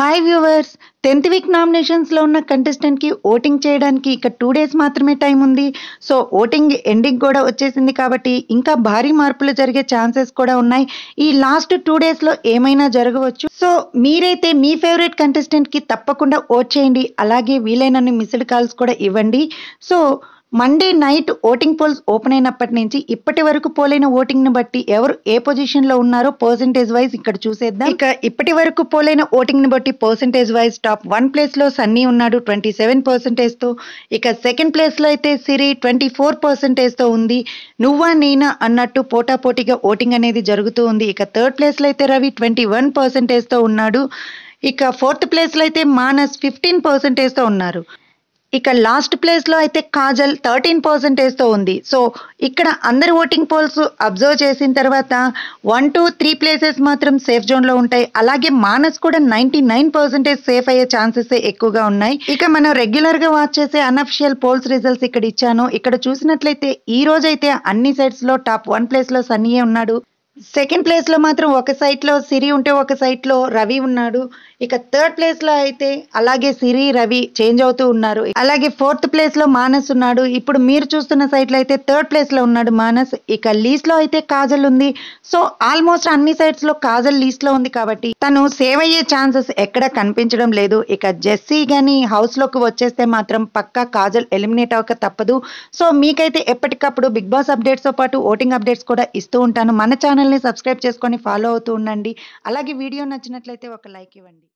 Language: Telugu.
హాయ్ వ్యూవర్స్ టెన్త్ వీక్ నామినేషన్స్లో ఉన్న కంటెస్టెంట్కి ఓటింగ్ చేయడానికి ఇక టూ డేస్ మాత్రమే టైం ఉంది సో ఓటింగ్ ఎండింగ్ కూడా వచ్చేసింది కాబట్టి ఇంకా భారీ మార్పులు జరిగే ఛాన్సెస్ కూడా ఉన్నాయి ఈ లాస్ట్ టూ డేస్లో ఏమైనా జరగవచ్చు సో మీరైతే మీ ఫేవరెట్ కంటెస్టెంట్కి తప్పకుండా ఓట్ చేయండి అలాగే వీలైనన్ని మిస్డ్ కాల్స్ కూడా ఇవ్వండి so Monday night voting polls open అయినప్పటి నుంచి ఇప్పటి వరకు పోలైన ను బట్టి ఎవరు ఏ పొజిషన్ లో ఉన్నారో పర్సంటేజ్ వైజ్ ఇక్కడ చూసేద్దాం ఇక ఇప్పటి వరకు పోలైన ను బట్టి percentage wise top one place లో సన్నీ ఉన్నాడు ట్వంటీ సెవెన్ పర్సెంటేజ్ తో ఇక సెకండ్ ప్లేస్ లో అయితే సిరి ట్వంటీ ఫోర్ పర్సెంటేజ్ తో ఉంది నువ్వా నేనా అన్నట్టు పోటాపోటీగా ఓటింగ్ అనేది జరుగుతూ ఉంది ఇక థర్డ్ ప్లేస్ లో అయితే రవి ట్వంటీ వన్ పర్సెంటేజ్ తో ఉన్నాడు ఇక ఫోర్త్ ప్లేస్లో అయితే మానస్ ఫిఫ్టీన్ పర్సెంటేజ్తో ఉన్నారు ఇక లాస్ట్ ప్లేస్లో అయితే కాజల్ థర్టీన్ పర్సెంటేజ్తో ఉంది సో ఇక్కడ అందరి ఓటింగ్ పోల్స్ అబ్జర్వ్ చేసిన తర్వాత వన్ టూ త్రీ ప్లేసెస్ మాత్రం సేఫ్ జోన్లో ఉంటాయి అలాగే మానస్ కూడా నైంటీ నైన్ పర్సెంటేజ్ సేఫ్ అయ్యే ఛాన్సెస్ ఎక్కువగా ఉన్నాయి ఇక మనం రెగ్యులర్గా వాచ్ చేసే అన్అఫిషియల్ పోల్స్ రిజల్ట్స్ ఇక్కడ ఇచ్చాను ఇక్కడ చూసినట్లయితే ఈ రోజైతే అన్ని సైడ్స్లో టాప్ వన్ ప్లేస్లో సన్నీయే ఉన్నాడు సెకండ్ ప్లేస్లో మాత్రం ఒక సైట్లో సిరి ఉంటే ఒక సైట్లో రవి ఉన్నాడు ఇక థర్డ్ ప్లేస్లో అయితే అలాగే సిరి రవి చేంజ్ అవుతూ ఉన్నారు అలాగే ఫోర్త్ ప్లేస్లో మానస్ ఉన్నాడు ఇప్పుడు మీరు చూస్తున్న సైట్లో అయితే థర్డ్ ప్లేస్లో ఉన్నాడు మానస్ ఇక లీస్ట్లో అయితే కాజల్ ఉంది సో ఆల్మోస్ట్ అన్ని సైట్స్లో కాజల్ లీస్ట్లో ఉంది కాబట్టి తను సేవ్ అయ్యే ఛాన్సెస్ ఎక్కడ కనిపించడం లేదు ఇక జెస్సీ కానీ హౌస్లోకి వచ్చేస్తే మాత్రం పక్కా కాజల్ ఎలిమినేట్ అవ్వక తప్పదు సో మీకైతే ఎప్పటికప్పుడు బిగ్ బాస్ అప్డేట్స్తో పాటు ఓటింగ్ అప్డేట్స్ కూడా ఇస్తూ ఉంటాను మన ఛానల్ ఛానల్ని సబ్స్క్రైబ్ చేసుకొని ఫాలో అవుతూ ఉండండి అలాగే వీడియో నచ్చినట్లయితే ఒక లైక్ ఇవ్వండి